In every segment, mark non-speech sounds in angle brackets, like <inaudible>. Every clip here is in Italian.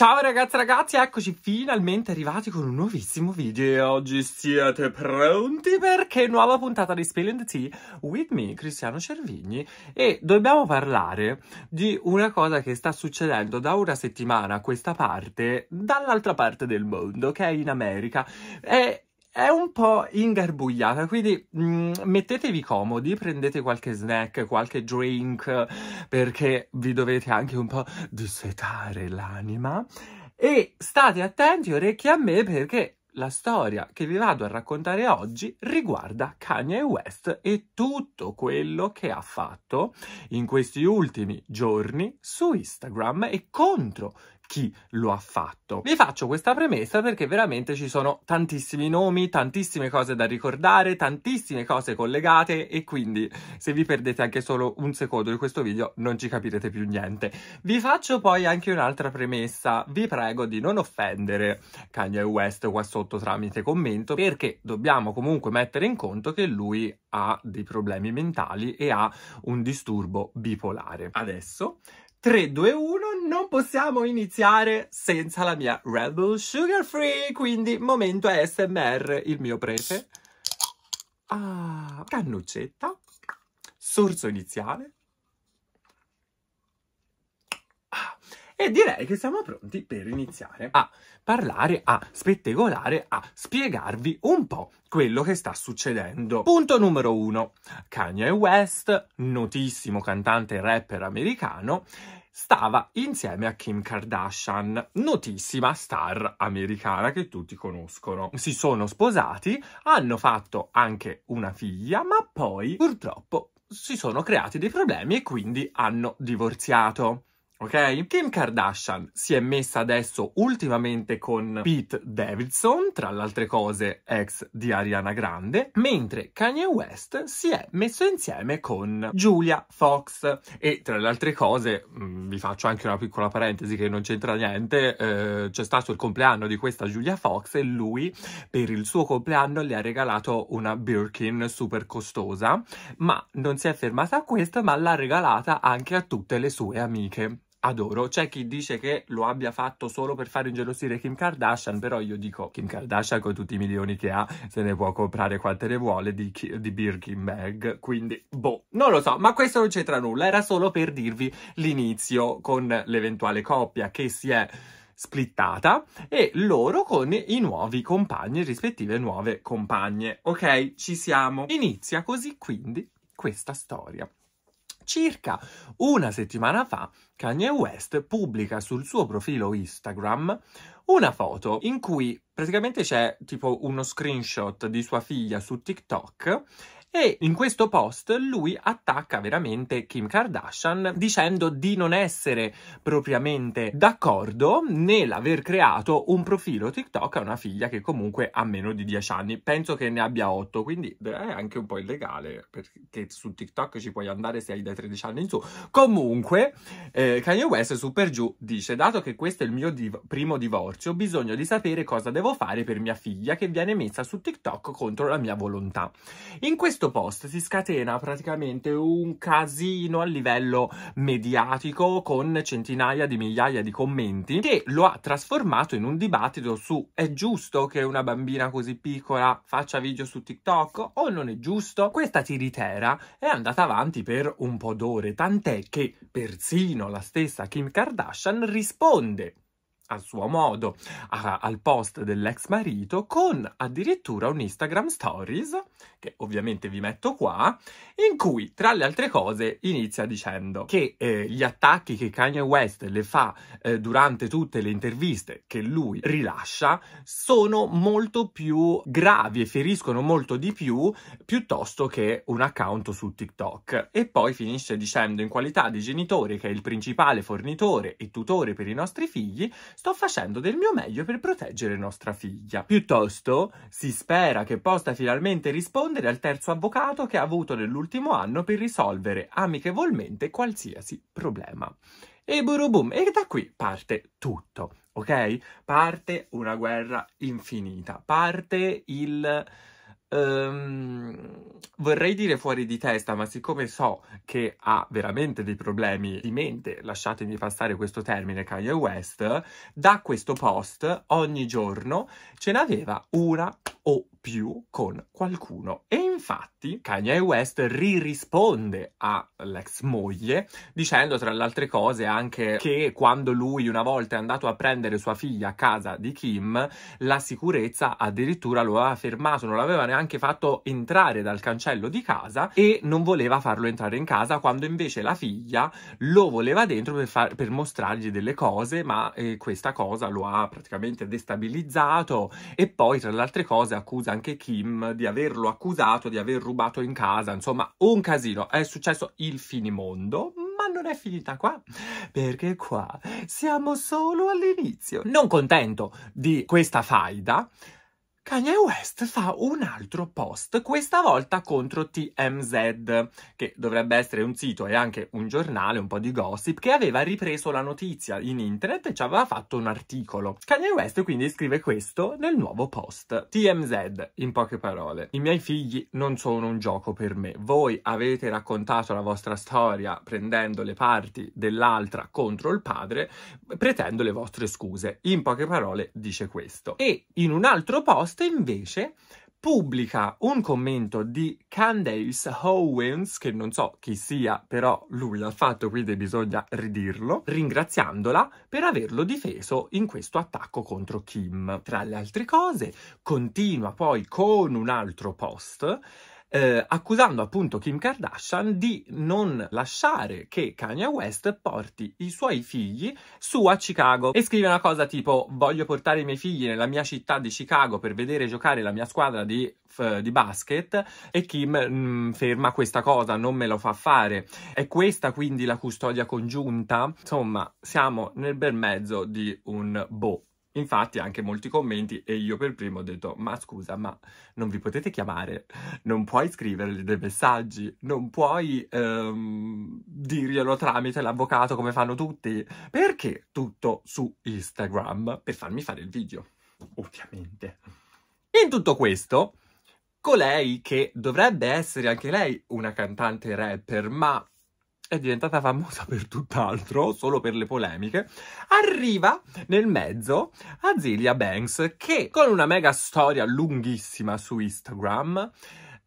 Ciao ragazzi ragazzi, eccoci finalmente arrivati con un nuovissimo video e oggi siete pronti perché nuova puntata di Spill and Tea with me, Cristiano Cervigni e dobbiamo parlare di una cosa che sta succedendo da una settimana a questa parte dall'altra parte del mondo, che è in America e è un po' ingarbugliata, quindi mh, mm, mettetevi comodi, prendete qualche snack, qualche drink, perché vi dovete anche un po' dissetare l'anima. E state attenti, orecchie a me, perché la storia che vi vado a raccontare oggi riguarda Kanye West e tutto quello che ha fatto in questi ultimi giorni su Instagram e contro chi lo ha fatto. Vi faccio questa premessa perché veramente ci sono tantissimi nomi, tantissime cose da ricordare, tantissime cose collegate e quindi se vi perdete anche solo un secondo di questo video non ci capirete più niente. Vi faccio poi anche un'altra premessa, vi prego di non offendere Kanye West qua sotto tramite commento perché dobbiamo comunque mettere in conto che lui ha dei problemi mentali e ha un disturbo bipolare. Adesso 3, 2, 1, non possiamo iniziare senza la mia Red Bull Sugar Free, quindi momento ASMR, il mio prete. Ah, cannuccetta, sorso iniziale, E direi che siamo pronti per iniziare a parlare, a spettegolare, a spiegarvi un po' quello che sta succedendo. Punto numero uno. Kanye West, notissimo cantante e rapper americano, stava insieme a Kim Kardashian, notissima star americana che tutti conoscono. Si sono sposati, hanno fatto anche una figlia, ma poi purtroppo si sono creati dei problemi e quindi hanno divorziato ok? Kim Kardashian si è messa adesso ultimamente con Pete Davidson, tra le altre cose ex di Ariana Grande, mentre Kanye West si è messo insieme con Julia Fox e tra le altre cose, mh, mm, vi faccio anche una piccola parentesi che non c'entra niente, eh, c'è stato il compleanno di questa Julia Fox e lui per il suo compleanno le ha regalato una Birkin super costosa, ma non si è fermata a questo, ma l'ha regalata anche a tutte le sue amiche adoro. C'è chi dice che lo abbia fatto solo per fare ingelosire Kim Kardashian, però io dico Kim Kardashian con tutti i milioni che ha se ne può comprare quante ne vuole di, di Birkin Bag, quindi boh, non lo so, ma questo non c'entra nulla, era solo per dirvi l'inizio con l'eventuale coppia che si è splittata e loro con i nuovi compagni, rispettive nuove compagne. Ok, ci siamo. Inizia così quindi questa storia. Circa una settimana fa Kanye West pubblica sul suo profilo Instagram una foto in cui praticamente c'è tipo uno screenshot di sua figlia su TikTok e in questo post lui attacca veramente Kim Kardashian dicendo di non essere propriamente d'accordo nell'aver creato un profilo TikTok a una figlia che comunque ha meno di 10 anni. Penso che ne abbia 8, quindi è anche un po' illegale perché su TikTok ci puoi andare se hai dai 13 anni in su. Comunque, eh, Kanye West super giù dice: Dato che questo è il mio div primo divorzio, ho bisogno di sapere cosa devo fare per mia figlia che viene messa su TikTok contro la mia volontà. In questo questo post si scatena praticamente un casino a livello mediatico con centinaia di migliaia di commenti che lo ha trasformato in un dibattito su è giusto che una bambina così piccola faccia video su TikTok o non è giusto? Questa tiritera è andata avanti per un po' d'ore, tant'è che persino la stessa Kim Kardashian risponde al suo modo a, al post dell'ex marito con addirittura un Instagram Stories, che ovviamente vi metto qua, in cui tra le altre cose inizia dicendo che eh, gli attacchi che Kanye West le fa eh, durante tutte le interviste che lui rilascia sono molto più gravi e feriscono molto di più piuttosto che un account su TikTok. E poi finisce dicendo in qualità di genitore che è il principale fornitore e tutore per i nostri figli Sto facendo del mio meglio per proteggere nostra figlia. Piuttosto, si spera che possa finalmente rispondere al terzo avvocato che ha avuto nell'ultimo anno per risolvere amichevolmente qualsiasi problema. E burubum, e da qui parte tutto, ok? Parte una guerra infinita, parte il Um, vorrei dire fuori di testa, ma siccome so che ha veramente dei problemi di mente, lasciatemi passare questo termine, Kanye West, da questo post ogni giorno ce n'aveva una o più con qualcuno. E infatti Kanye West ririsponde all'ex moglie dicendo tra le altre cose anche che quando lui una volta è andato a prendere sua figlia a casa di Kim, la sicurezza addirittura lo aveva fermato, non l'aveva neanche fatto entrare dal cancello di casa e non voleva farlo entrare in casa quando invece la figlia lo voleva dentro per, far, per mostrargli delle cose, ma eh, questa cosa lo ha praticamente destabilizzato e poi tra le altre cose cose, accusa anche Kim di averlo accusato di aver rubato in casa, insomma un casino, è successo il finimondo, ma non è finita qua, perché qua siamo solo all'inizio. Non contento di questa faida, Kanye West fa un altro post, questa volta contro TMZ, che dovrebbe essere un sito e anche un giornale, un po' di gossip, che aveva ripreso la notizia in internet e ci aveva fatto un articolo. Kanye West quindi scrive questo nel nuovo post. TMZ, in poche parole. I miei figli non sono un gioco per me. Voi avete raccontato la vostra storia prendendo le parti dell'altra contro il padre, pretendo le vostre scuse. In poche parole dice questo. E in un altro post questa invece pubblica un commento di Candace Owens, che non so chi sia, però lui l'ha fatto, quindi bisogna ridirlo, ringraziandola per averlo difeso in questo attacco contro Kim. Tra le altre cose, continua poi con un altro post eh, accusando appunto Kim Kardashian di non lasciare che Kanye West porti i suoi figli su a Chicago e scrive una cosa tipo voglio portare i miei figli nella mia città di Chicago per vedere giocare la mia squadra di, di basket e Kim mh, mm, ferma questa cosa, non me lo fa fare. È questa quindi la custodia congiunta? Insomma, siamo nel bel mezzo di un boh. Infatti anche molti commenti e io per primo ho detto ma scusa ma non vi potete chiamare, non puoi scrivergli dei messaggi, non puoi ehm, dirglielo tramite l'avvocato come fanno tutti, perché tutto su Instagram per farmi fare il video, ovviamente. In tutto questo, colei che dovrebbe essere anche lei una cantante rapper ma è diventata famosa per tutt'altro, solo per le polemiche, arriva nel mezzo Azilia Banks che con una mega storia lunghissima su Instagram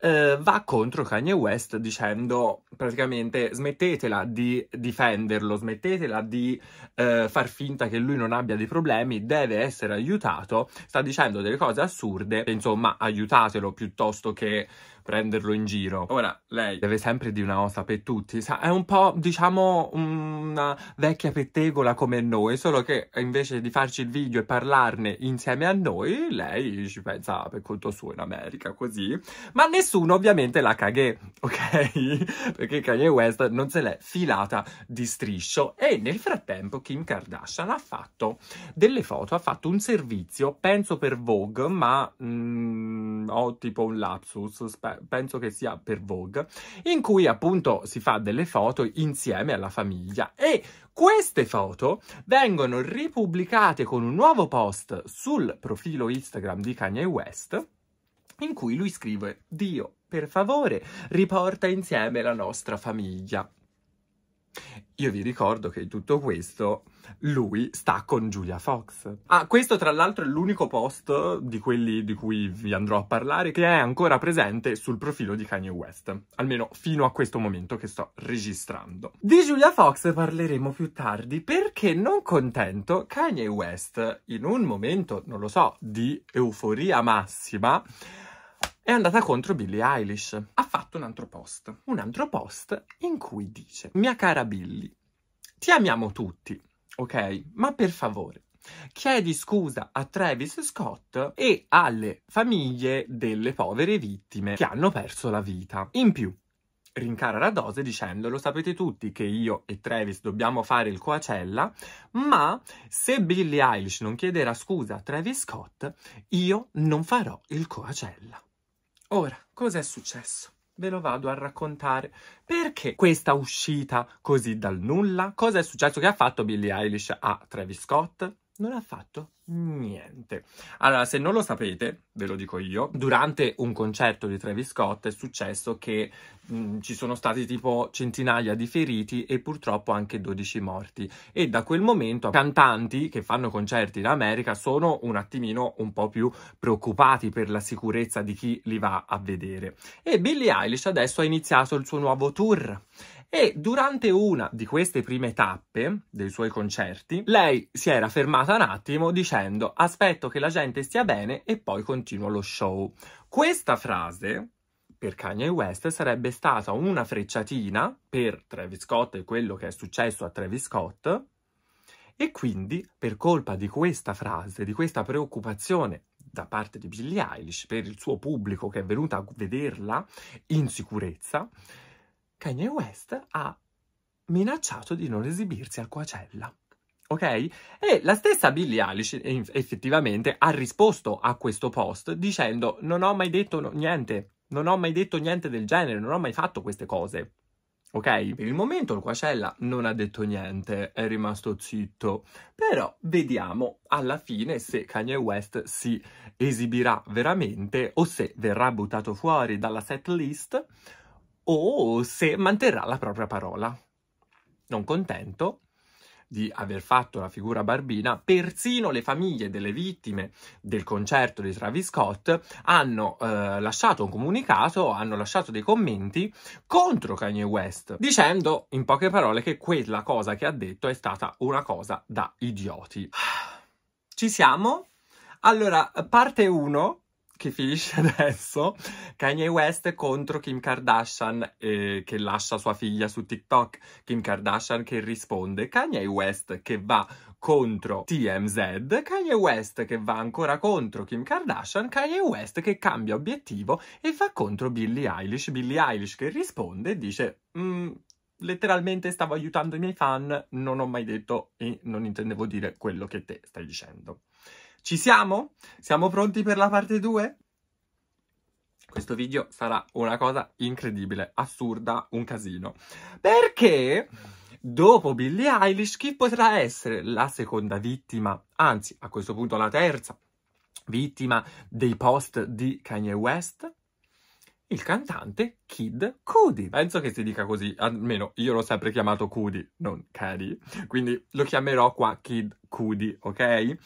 eh, va contro Kanye West dicendo praticamente smettetela di difenderlo, smettetela di eh, far finta che lui non abbia dei problemi, deve essere aiutato, sta dicendo delle cose assurde, insomma aiutatelo piuttosto che prenderlo in giro. Ora, lei deve sempre di una ossa per tutti, sa, è un po' diciamo una vecchia pettegola come noi, solo che invece di farci il video e parlarne insieme a noi, lei ci pensa ah, per conto suo in America, così, ma nessuno nessuno ovviamente la caghe, ok? <laughs> Perché Kanye West non se l'è filata di striscio e nel frattempo Kim Kardashian ha fatto delle foto, ha fatto un servizio, penso per Vogue, ma mm, ho tipo un lapsus, penso che sia per Vogue, in cui appunto si fa delle foto insieme alla famiglia e queste foto vengono ripubblicate con un nuovo post sul profilo Instagram di Kanye West in cui lui scrive Dio, per favore, riporta insieme la nostra famiglia. Io vi ricordo che in tutto questo lui sta con Julia Fox. Ah, questo tra l'altro è l'unico post di quelli di cui vi andrò a parlare che è ancora presente sul profilo di Kanye West, almeno fino a questo momento che sto registrando. Di Julia Fox parleremo più tardi perché non contento Kanye West in un momento, non lo so, di euforia massima è andata contro Billie Eilish. Ha fatto un altro post, un altro post in cui dice «Mia cara Billie, ti amiamo tutti, ok? Ma per favore, chiedi scusa a Travis Scott e alle famiglie delle povere vittime che hanno perso la vita. In più, rincara la dose dicendo lo sapete tutti che io e Travis dobbiamo fare il coacella, ma se Billie Eilish non chiederà scusa a Travis Scott, io non farò il coacella. Ora, cos'è successo? Ve lo vado a raccontare. Perché questa uscita così dal nulla? Cosa è successo che ha fatto Billie Eilish a Travis Scott? Non ha fatto Niente. Allora, se non lo sapete, ve lo dico io, durante un concerto di Travis Scott è successo che mh, mm, ci sono stati tipo centinaia di feriti e purtroppo anche 12 morti. E da quel momento cantanti che fanno concerti in America sono un attimino un po' più preoccupati per la sicurezza di chi li va a vedere. E Billie Eilish adesso ha iniziato il suo nuovo tour e durante una di queste prime tappe dei suoi concerti, lei si era fermata un attimo dicendo aspetto che la gente stia bene e poi continuo lo show. Questa frase per Kanye West sarebbe stata una frecciatina per Travis Scott e quello che è successo a Travis Scott e quindi per colpa di questa frase, di questa preoccupazione da parte di Billie Eilish per il suo pubblico che è venuto a vederla in sicurezza, Kanye West ha minacciato di non esibirsi al Coachella. Ok? E la stessa Billie Eilish eh, effettivamente ha risposto a questo post dicendo non ho mai detto no- niente, non ho mai detto niente del genere, non ho mai fatto queste cose. Ok? Per il momento il Quacella non ha detto niente, è rimasto zitto. Però vediamo alla fine se Kanye West si esibirà veramente o se verrà buttato fuori dalla set list o se manterrà la propria parola. Non contento di aver fatto la figura barbina, persino le famiglie delle vittime del concerto di Travis Scott hanno eh, lasciato un comunicato, hanno lasciato dei commenti contro Kanye West, dicendo in poche parole che quella cosa che ha detto è stata una cosa da idioti. <sighs> Ci siamo? Allora, parte 1 che finisce <laughs> adesso, Kanye West contro Kim Kardashian eh, che lascia sua figlia su TikTok, Kim Kardashian che risponde, Kanye West che va contro TMZ, Kanye West che va ancora contro Kim Kardashian, Kanye West che cambia obiettivo e va contro Billie Eilish, Billie Eilish che risponde e dice mm, letteralmente stavo aiutando i miei fan, non ho mai detto e non intendevo dire quello che te stai dicendo. Ci siamo? Siamo pronti per la parte 2? Questo video sarà una cosa incredibile, assurda, un casino. Perché dopo Billie Eilish chi potrà essere la seconda vittima, anzi a questo punto la terza vittima dei post di Kanye West? il cantante Kid Cudi. Penso che si dica così, almeno io l'ho sempre chiamato Cudi, non Cari, quindi lo chiamerò qua Kid Cudi, ok?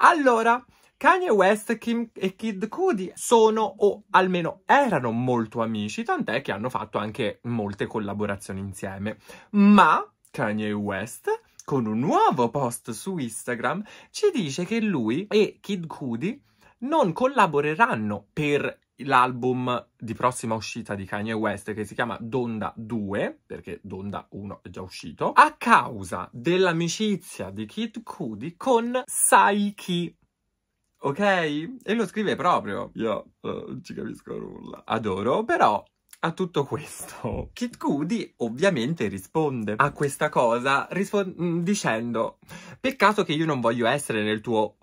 Allora, Kanye West Kim e Kid Cudi sono o almeno erano molto amici, tant'è che hanno fatto anche molte collaborazioni insieme. Ma Kanye West con un nuovo post su Instagram ci dice che lui e Kid Cudi non collaboreranno per l'album di prossima uscita di Kanye West che si chiama Donda 2, perché Donda 1 è già uscito, a causa dell'amicizia di Kid Cudi con Saiki. Ok? E lo scrive proprio. Io uh, non ci capisco nulla. Adoro, però a tutto questo Kid Cudi ovviamente risponde a questa cosa dicendo peccato che io non voglio essere nel tuo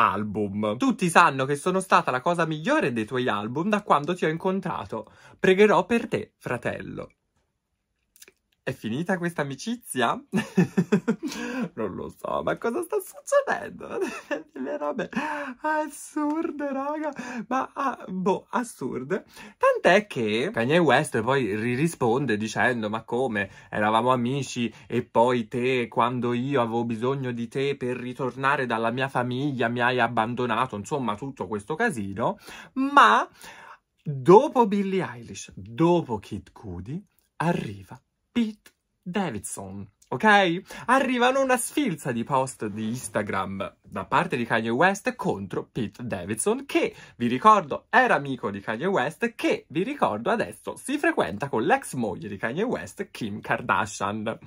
album. Tutti sanno che sono stata la cosa migliore dei tuoi album da quando ti ho incontrato. Pregherò per te, fratello. È finita questa amicizia? <laughs> non lo so, ma cosa sta succedendo? Delle <laughs> robe assurde, raga. Ma, ah, boh, assurde. Tant'è che Kanye West poi risponde dicendo, ma come? Eravamo amici e poi te, quando io avevo bisogno di te per ritornare dalla mia famiglia, mi hai abbandonato. Insomma, tutto questo casino. Ma... Dopo Billie Eilish, dopo Kid Cudi, arriva Pete Davidson. Ok? Arrivano una sfilza di post di Instagram da parte di Kanye West contro Pete Davidson, che vi ricordo era amico di Kanye West, che vi ricordo adesso si frequenta con l'ex moglie di Kanye West, Kim Kardashian.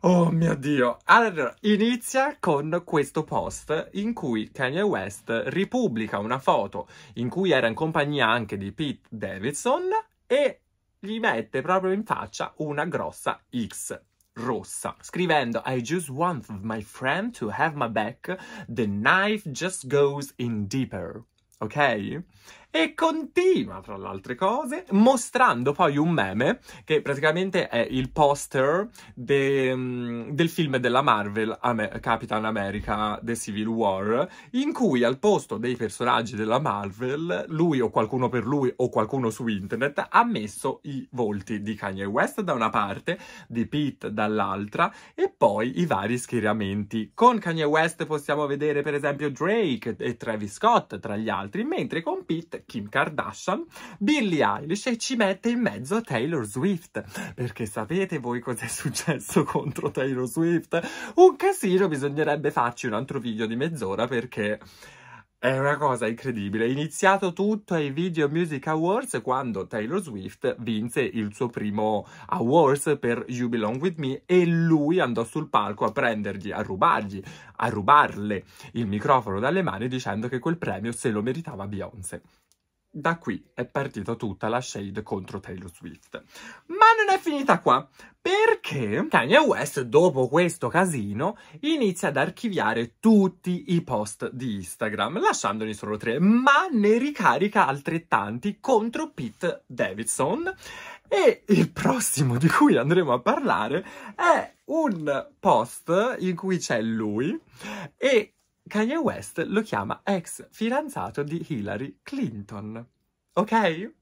Oh mio Dio! Allora, inizia con questo post in cui Kanye West ripubblica una foto in cui era in compagnia anche di Pete Davidson e gli mette proprio in faccia una grossa X rossa, scrivendo I just want my friend to have my back, the knife just goes in deeper, ok? e continua, tra le altre cose, mostrando poi un meme che praticamente è il poster de, mm, del film della Marvel Capitan America The Civil War, in cui al posto dei personaggi della Marvel, lui o qualcuno per lui o qualcuno su internet ha messo i volti di Kanye West da una parte, di Pete dall'altra e poi i vari schieramenti. Con Kanye West possiamo vedere per esempio Drake e Travis Scott tra gli altri, mentre con Pete Kim Kardashian, Billie Eilish e ci mette in mezzo Taylor Swift. Perché sapete voi cos'è successo <laughs> contro Taylor Swift? Un casino, bisognerebbe farci un altro video di mezz'ora perché... È una cosa incredibile. È iniziato tutto ai Video Music Awards quando Taylor Swift vinse il suo primo awards per You Belong With Me e lui andò sul palco a prendergli, a rubargli, a rubarle il microfono dalle mani dicendo che quel premio se lo meritava Beyoncé da qui è partita tutta la shade contro Taylor Swift. Ma non è finita qua, perché Kanye West, dopo questo casino, inizia ad archiviare tutti i post di Instagram, lasciandone solo tre, ma ne ricarica altrettanti contro Pete Davidson. E il prossimo di cui andremo a parlare è un post in cui c'è lui e Kanye West lo chiama ex fidanzato di Hillary Clinton. Ok?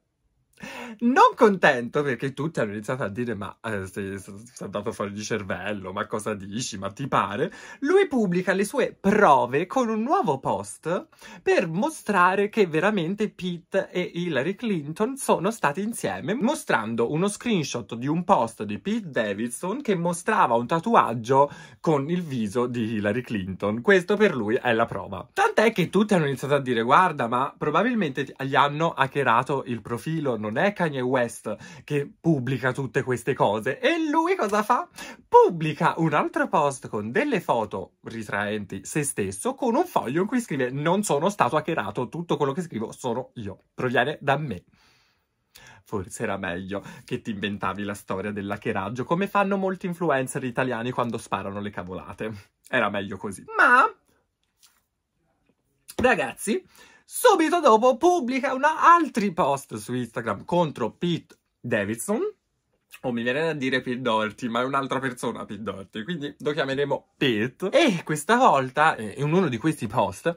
Non contento perché tutti hanno iniziato a dire ma eh, sei, sei andato fuori di cervello, ma cosa dici, ma ti pare? Lui pubblica le sue prove con un nuovo post per mostrare che veramente Pete e Hillary Clinton sono stati insieme, mostrando uno screenshot di un post di Pete Davidson che mostrava un tatuaggio con il viso di Hillary Clinton. Questo per lui è la prova. Tant'è che tutti hanno iniziato a dire guarda ma probabilmente gli hanno hackerato il profilo, non non è Kanye West che pubblica tutte queste cose. E lui cosa fa? Pubblica un altro post con delle foto ritraenti se stesso con un foglio in cui scrive non sono stato hackerato, tutto quello che scrivo sono io, proviene da me forse era meglio che ti inventavi la storia dell'hackeraggio, come fanno molti influencer italiani quando sparano le cavolate. Era meglio così. Ma, ragazzi, Subito dopo pubblica altri post su Instagram contro Pete Davidson, o mi viene da dire Pete Doherty, ma è un'altra persona Pete Doherty, quindi lo chiameremo Pete. E questa volta, eh, in uno di questi post,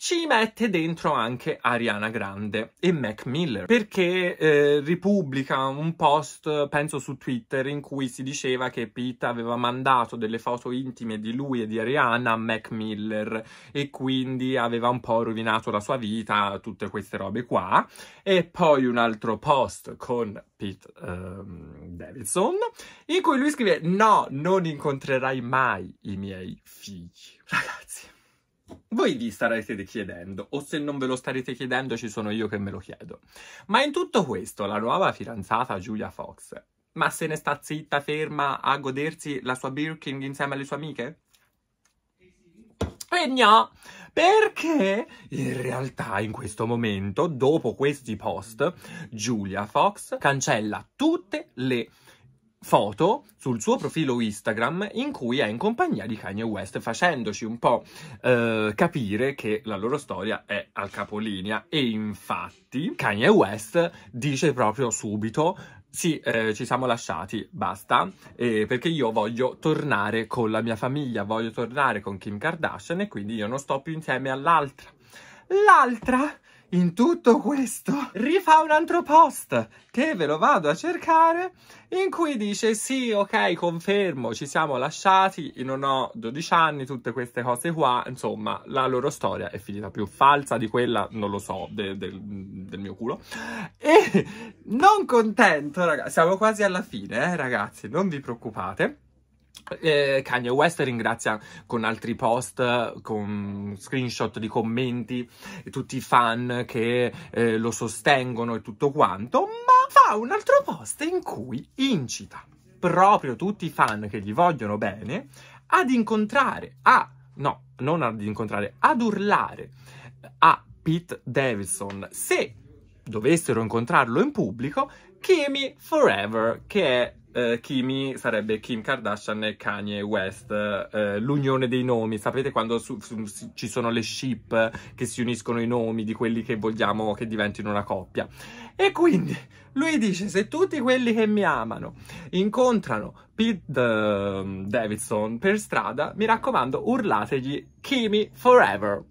ci mette dentro anche Ariana Grande e Mac Miller, perché eh, ripubblica un post, penso su Twitter, in cui si diceva che Pete aveva mandato delle foto intime di lui e di Ariana a Mac Miller e quindi aveva un po' rovinato la sua vita, tutte queste robe qua. E poi un altro post con Pete um, Davidson, in cui lui scrive: No, non incontrerai mai i miei figli. <laughs> Ragazzi. Voi vi starete chiedendo, o se non ve lo starete chiedendo ci sono io che me lo chiedo. Ma in tutto questo la nuova fidanzata Giulia Fox, ma se ne sta zitta, ferma, a godersi la sua Birkin insieme alle sue amiche? E eh, no, perché in realtà in questo momento, dopo questi post, Giulia Fox cancella tutte le foto sul suo profilo Instagram in cui è in compagnia di Kanye West facendoci un po' eh, capire che la loro storia è al capolinea e infatti Kanye West dice proprio subito sì, eh, ci siamo lasciati, basta, eh, perché io voglio tornare con la mia famiglia, voglio tornare con Kim Kardashian e quindi io non sto più insieme all'altra. L'altra in tutto questo rifà un altro post che ve lo vado a cercare in cui dice sì ok confermo ci siamo lasciati io non ho 12 anni tutte queste cose qua insomma la loro storia è finita più falsa di quella non lo so de, de, del mio culo e non contento ragazzi siamo quasi alla fine eh, ragazzi non vi preoccupate eh, Kanye West ringrazia con altri post, con screenshot di commenti, tutti i fan che eh, lo sostengono e tutto quanto, ma fa un altro post in cui incita proprio tutti i fan che gli vogliono bene ad incontrare, a, no, non ad incontrare, ad urlare a Pete Davidson se dovessero incontrarlo in pubblico, Kimi Forever, che è eh, Kimi sarebbe Kim Kardashian e Kanye West, eh, l'unione dei nomi. Sapete quando su, su, ci sono le ship che si uniscono i nomi di quelli che vogliamo che diventino una coppia? E quindi lui dice: Se tutti quelli che mi amano incontrano Pete uh, Davidson per strada, mi raccomando, urlategli Kimi Forever.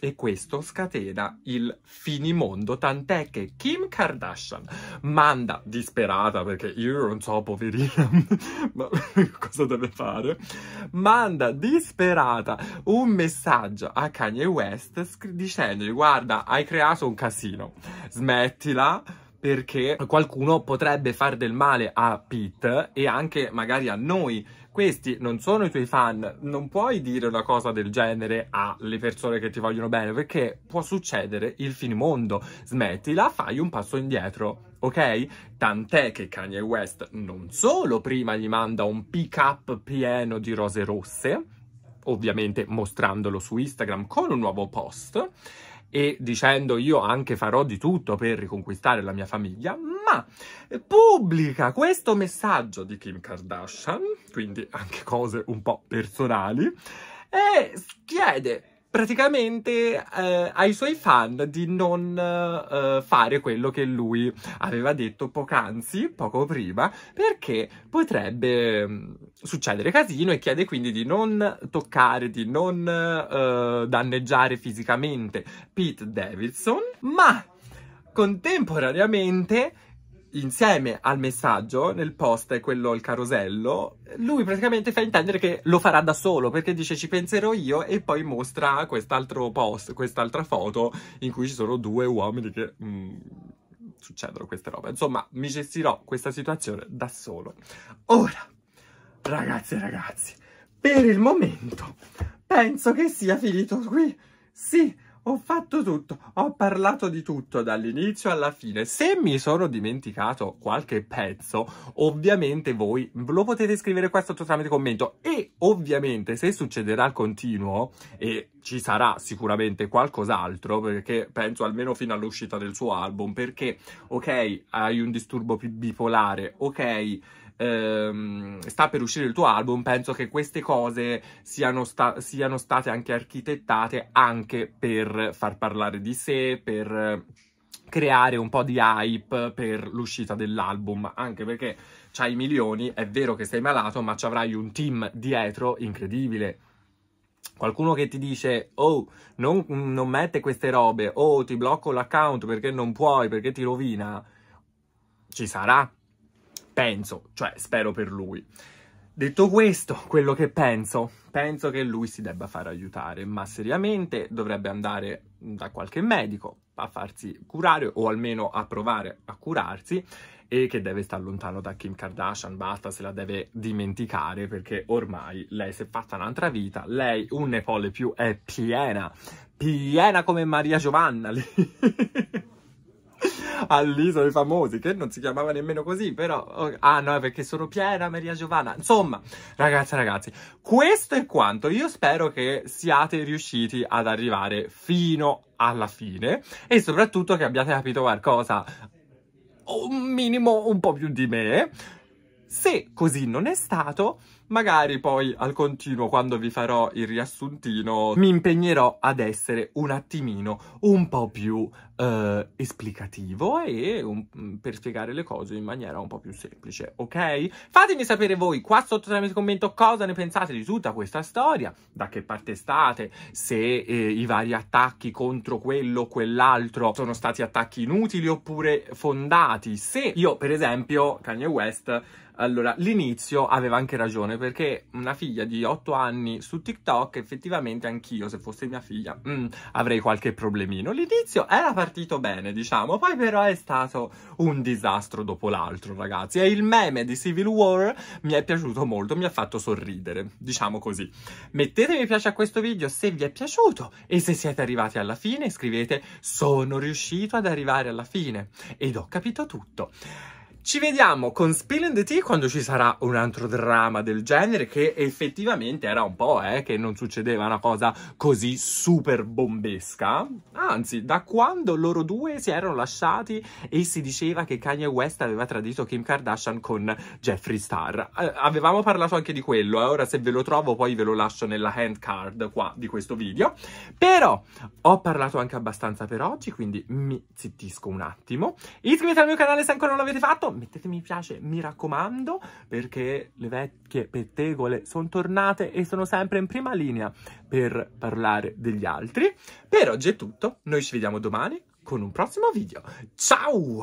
E questo scatena il finimondo, tant'è che Kim Kardashian manda, disperata, perché io non so, poverina, <laughs> ma <laughs> cosa deve fare, manda disperata un messaggio a Kanye West dicendogli guarda, hai creato un casino, smettila, perché qualcuno potrebbe far del male a Pete e anche magari a noi questi non sono i tuoi fan, non puoi dire una cosa del genere alle persone che ti vogliono bene, perché può succedere il finimondo. Smettila, fai un passo indietro ok? Tant'è che Kanye West non solo prima gli manda un pick-up pieno di rose rosse, ovviamente mostrandolo su Instagram con un nuovo post, e dicendo io anche farò di tutto per riconquistare la mia famiglia, ma eh, pubblica questo messaggio di Kim Kardashian, quindi anche cose un po' personali, e chiede praticamente eh, ai suoi fan di non eh, fare quello che lui aveva detto poc'anzi, poco prima, perché potrebbe mm, succedere casino e chiede quindi di non toccare, di non eh, danneggiare fisicamente Pete Davidson, ma contemporaneamente insieme al messaggio, nel post è quello il carosello, lui praticamente fa intendere che lo farà da solo, perché dice ci penserò io e poi mostra quest'altro post, quest'altra foto in cui ci sono due uomini che... Mm, succedono queste robe. Insomma, mi gestirò questa situazione da solo. Ora, ragazzi e ragazzi, per il momento penso che sia finito qui. Sì, ho fatto tutto, ho parlato di tutto dall'inizio alla fine. Se mi sono dimenticato qualche pezzo, ovviamente voi lo potete scrivere qua sotto tramite commento e ovviamente se succederà al continuo e ci sarà sicuramente qualcos'altro perché penso almeno fino all'uscita del suo album perché ok, hai un disturbo bipolare, ok ehm, sta per uscire il tuo album, penso che queste cose siano, sta siano state anche architettate anche per far parlare di sé, per creare un po' di hype per l'uscita dell'album, anche perché c'hai milioni, è vero che sei malato, ma ci avrai un team dietro incredibile. Qualcuno che ti dice, oh, non, non mette queste robe, oh, ti blocco l'account perché non puoi, perché ti rovina, ci sarà penso, cioè spero per lui. Detto questo, quello che penso, penso che lui si debba far aiutare, ma seriamente dovrebbe andare da qualche medico a farsi curare o almeno a provare a curarsi e che deve stare lontano da Kim Kardashian, basta, se la deve dimenticare perché ormai lei si è fatta un'altra vita, lei un Nepole più è piena, piena come Maria Giovanna lì. <laughs> <laughs> all'isola dei famosi, che non si chiamava nemmeno così, però... ah no, è perché sono Piera, Maria Giovanna. Insomma, ragazzi, ragazzi, questo è quanto. Io spero che siate riusciti ad arrivare fino alla fine e soprattutto che abbiate capito qualcosa un minimo un po' più di me. Se così non è stato, Magari poi al continuo, quando vi farò il riassuntino, mi impegnerò ad essere un attimino un po' più eh, esplicativo e un, mm, per spiegare le cose in maniera un po' più semplice, ok? Fatemi sapere voi qua sotto tramite commento cosa ne pensate di tutta questa storia, da che parte state, se eh, i vari attacchi contro quello o quell'altro sono stati attacchi inutili oppure fondati, se io per esempio Kanye West allora, l'inizio aveva anche ragione perché una figlia di 8 anni su TikTok, effettivamente anch'io, se fosse mia figlia, mm, avrei qualche problemino. L'inizio era partito bene, diciamo, poi però è stato un disastro dopo l'altro, ragazzi. E il meme di Civil War mi è piaciuto molto, mi ha fatto sorridere, diciamo così. Mettete mi piace a questo video se vi è piaciuto e se siete arrivati alla fine scrivete sono riuscito ad arrivare alla fine ed ho capito tutto. Ci vediamo con Spilling the Tea quando ci sarà un altro dramma del genere che effettivamente era un po', eh, che non succedeva una cosa così super bombesca. Anzi, da quando loro due si erano lasciati e si diceva che Kanye West aveva tradito Kim Kardashian con Jeffree Star. Eh, avevamo parlato anche di quello, eh, ora se ve lo trovo poi ve lo lascio nella hand card qua di questo video. Però ho parlato anche abbastanza per oggi, quindi mi zittisco un attimo. Iscrivetevi al mio canale se ancora non l'avete fatto mettete mi piace, mi raccomando, perché le vecchie pettegole sono tornate e sono sempre in prima linea per parlare degli altri. Per oggi è tutto, noi ci vediamo domani con un prossimo video. Ciao!